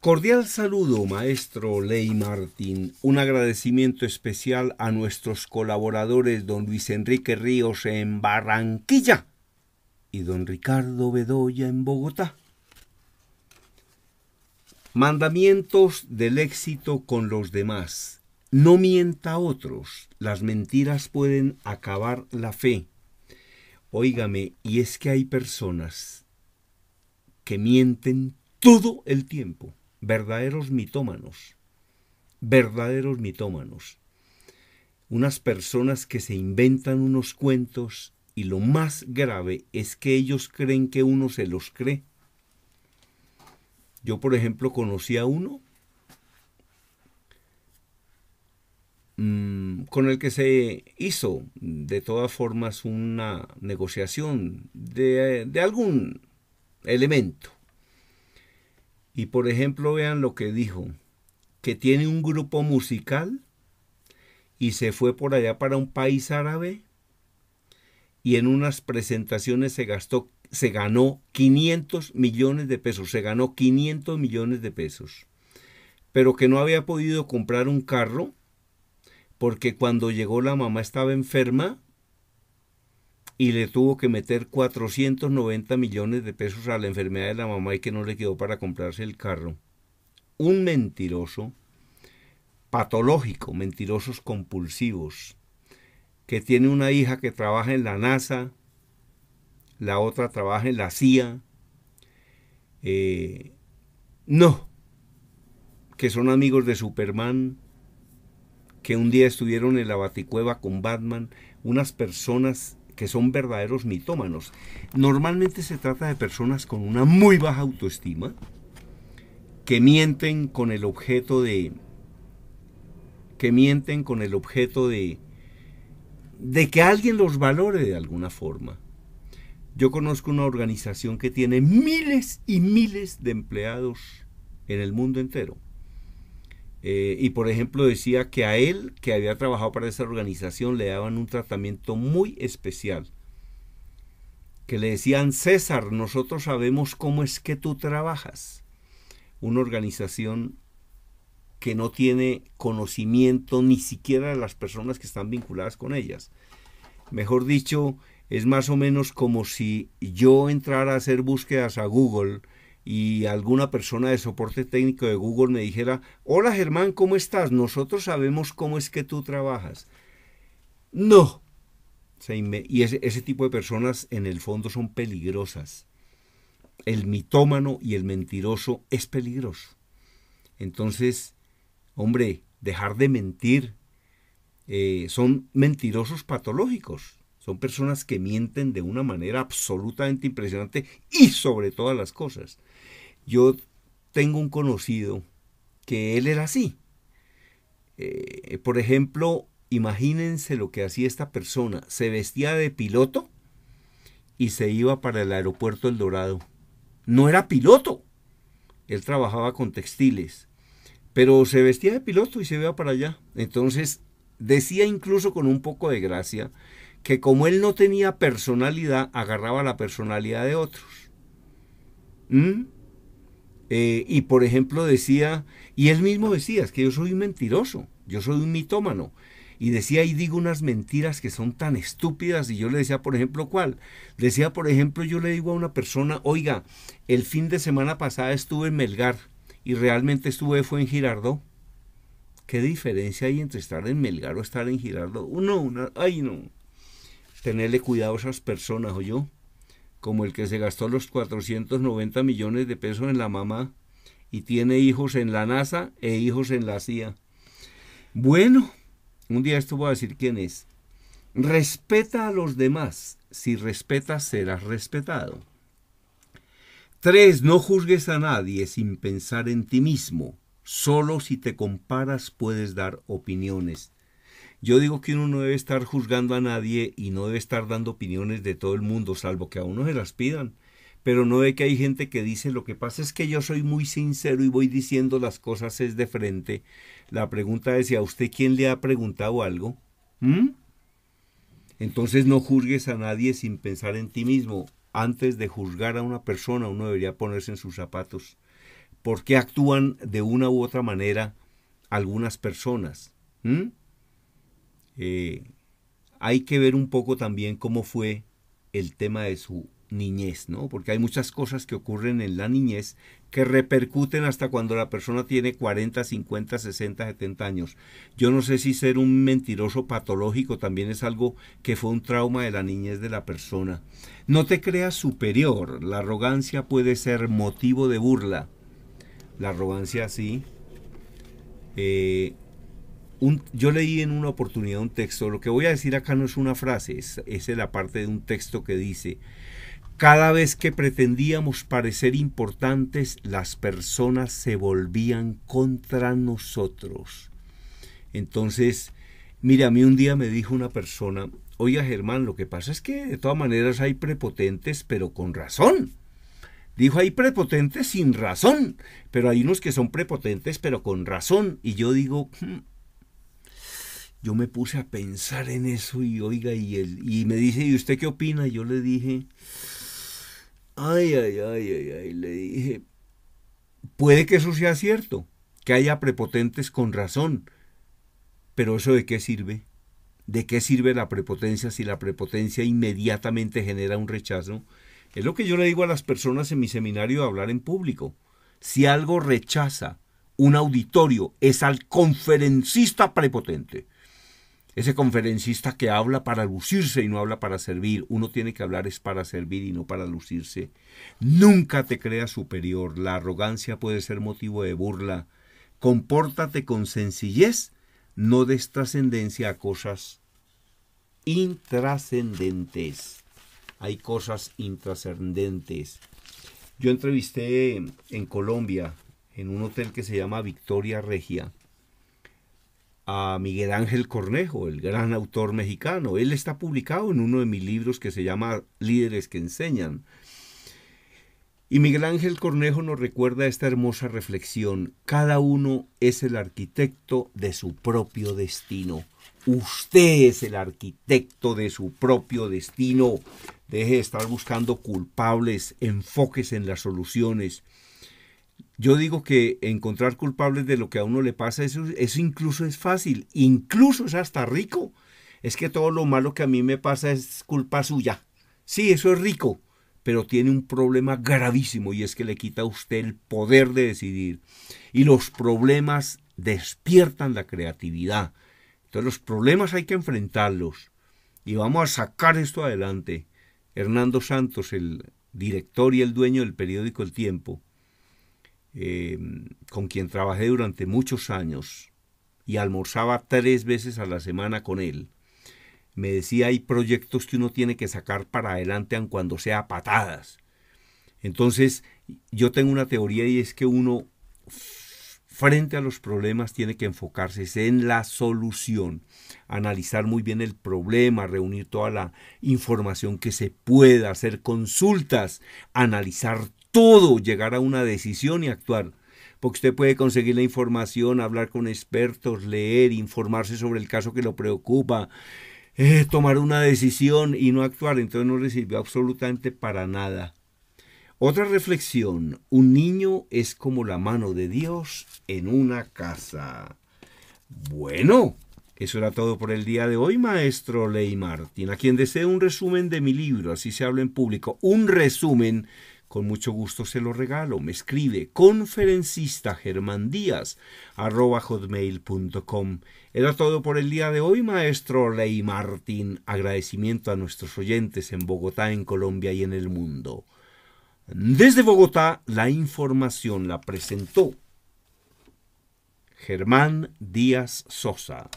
Cordial saludo, maestro Ley Martín. Un agradecimiento especial a nuestros colaboradores don Luis Enrique Ríos en Barranquilla y don Ricardo Bedoya en Bogotá. Mandamientos del éxito con los demás. No mienta a otros. Las mentiras pueden acabar la fe. Óigame, y es que hay personas que mienten todo el tiempo verdaderos mitómanos, verdaderos mitómanos, unas personas que se inventan unos cuentos y lo más grave es que ellos creen que uno se los cree. Yo, por ejemplo, conocí a uno mm, con el que se hizo de todas formas una negociación de algún elemento. Y por ejemplo, vean lo que dijo, que tiene un grupo musical y se fue por allá para un país árabe y en unas presentaciones se gastó se ganó 500 millones de pesos, se ganó 500 millones de pesos. Pero que no había podido comprar un carro porque cuando llegó la mamá estaba enferma y le tuvo que meter 490 millones de pesos a la enfermedad de la mamá y que no le quedó para comprarse el carro. Un mentiroso patológico, mentirosos compulsivos, que tiene una hija que trabaja en la NASA, la otra trabaja en la CIA. Eh, no, que son amigos de Superman, que un día estuvieron en la baticueva con Batman, unas personas que son verdaderos mitómanos. Normalmente se trata de personas con una muy baja autoestima, que mienten con el objeto de que mienten con el objeto de que alguien los valore de alguna forma. Yo conozco una organización que tiene miles y miles de empleados en el mundo entero. Eh, y por ejemplo decía que a él, que había trabajado para esa organización, le daban un tratamiento muy especial. Que le decían, César, nosotros sabemos cómo es que tú trabajas. Una organización que no tiene conocimiento ni siquiera de las personas que están vinculadas con ellas. Mejor dicho, es más o menos como si yo entrara a hacer búsquedas a Google y alguna persona de soporte técnico de Google me dijera, hola Germán, ¿cómo estás? Nosotros sabemos cómo es que tú trabajas. No. Y ese, tipo de personas en el fondo son peligrosas. El mitómano y el mentiroso es peligroso. Entonces, hombre, dejar de mentir. Eh, son mentirosos patológicos. Son personas que mienten de una manera absolutamente impresionante y sobre todas las cosas. Yo tengo un conocido que él era así. Eh, por ejemplo, imagínense lo que hacía esta persona. Se vestía de piloto y se iba para el aeropuerto El Dorado. No era piloto. Él trabajaba con textiles. Pero se vestía de piloto y se iba para allá. Entonces, decía incluso con un poco de gracia que como él no tenía personalidad, agarraba la personalidad de otros. ¿Mm? Eh, y por ejemplo decía, y él mismo decía, es que yo soy un mentiroso, yo soy un mitómano. Y decía, y digo unas mentiras que son tan estúpidas. Y yo le decía, por ejemplo, ¿cuál? Decía, por ejemplo, yo le digo a una persona, oiga, el fin de semana pasada estuve en Melgar y realmente estuve, fue en Girardó ¿Qué diferencia hay entre estar en Melgar o estar en Girardó Uno, una, ay no tenerle cuidado a esas personas, o yo, como el que se gastó los 490 millones de pesos en la mamá y tiene hijos en la NASA e hijos en la CIA. Bueno, un día esto voy a decir quién es. Respeta a los demás. Si respetas, serás respetado. Tres, no juzgues a nadie sin pensar en ti mismo. Solo si te comparas puedes dar opiniones. Yo digo que uno no debe estar juzgando a nadie y no debe estar dando opiniones de todo el mundo, salvo que a uno se las pidan. Pero no ve que hay gente que dice, lo que pasa es que yo soy muy sincero y voy diciendo las cosas es de frente. La pregunta es, a usted quién le ha preguntado algo? ¿Mm? Entonces no juzgues a nadie sin pensar en ti mismo. Antes de juzgar a una persona, uno debería ponerse en sus zapatos. ¿Por qué actúan de una u otra manera algunas personas? ¿Mm? Eh, hay que ver un poco también cómo fue el tema de su niñez, ¿no? Porque hay muchas cosas que ocurren en la niñez que repercuten hasta cuando la persona tiene 40, 50, 60, 70 años. Yo no sé si ser un mentiroso patológico también es algo que fue un trauma de la niñez de la persona. No te creas superior, la arrogancia puede ser motivo de burla. La arrogancia sí. Eh, yo leí en una oportunidad un texto, lo que voy a decir acá no es una frase, es, es la parte de un texto que dice, cada vez que pretendíamos parecer importantes, las personas se volvían contra nosotros. Entonces, mira, a mí un día me dijo una persona, oiga Germán, lo que pasa es que de todas maneras hay prepotentes, pero con razón. Dijo, hay prepotentes sin razón, pero hay unos que son prepotentes, pero con razón. Y yo digo, hmm, yo me puse a pensar en eso y oiga, y él, y me dice, ¿y usted qué opina? Yo le dije, ay, ay, ay, ay, ay, le dije, puede que eso sea cierto, que haya prepotentes con razón, pero eso de qué sirve? ¿De qué sirve la prepotencia si la prepotencia inmediatamente genera un rechazo? Es lo que yo le digo a las personas en mi seminario de hablar en público. Si algo rechaza un auditorio, es al conferencista prepotente ese conferencista que habla para lucirse y no habla para servir. Uno tiene que hablar es para servir y no para lucirse. Nunca te creas superior. La arrogancia puede ser motivo de burla. Compórtate con sencillez, no des trascendencia a cosas intrascendentes. Hay cosas intrascendentes. Yo entrevisté en Colombia, en un hotel que se llama Victoria Regia, a Miguel Ángel Cornejo, el gran autor mexicano. Él está publicado en uno de mis libros que se llama Líderes que enseñan. Y Miguel Ángel Cornejo nos recuerda esta hermosa reflexión. Cada uno es el arquitecto de su propio destino. Usted es el arquitecto de su propio destino. Deje de estar buscando culpables, enfoques en las soluciones. Yo digo que encontrar culpables de lo que a uno le pasa, eso, eso incluso es fácil, incluso es hasta rico. Es que todo lo malo que a mí me pasa es culpa suya. Sí, eso es rico, pero tiene un problema gravísimo y es que le quita a usted el poder de decidir. Y los problemas despiertan la creatividad. Entonces los problemas hay que enfrentarlos y vamos a sacar esto adelante. Hernando Santos, el director y el dueño del periódico El Tiempo, eh, con quien trabajé durante muchos años y almorzaba tres veces a la semana con él, me decía hay proyectos que uno tiene que sacar para adelante aun cuando sea patadas. Entonces, yo tengo una teoría y es que uno frente a los problemas tiene que enfocarse en la solución, analizar muy bien el problema, reunir toda la información que se pueda, hacer consultas, analizar todo llegar a una decisión y actuar. Porque usted puede conseguir la información, hablar con expertos, leer, informarse sobre el caso que lo preocupa, eh, tomar una decisión y no actuar. Entonces no le sirvió absolutamente para nada. Otra reflexión, un niño es como la mano de Dios en una casa. Bueno, eso era todo por el día de hoy, maestro Ley Martín, a quien desee un resumen de mi libro, así se habla en público, un resumen con mucho gusto se lo regalo. Me escribe conferencista Germán Díaz hotmail.com. Era todo por el día de hoy, maestro Ley Martín. Agradecimiento a nuestros oyentes en Bogotá, en Colombia y en el mundo. Desde Bogotá, la información la presentó Germán Díaz Sosa.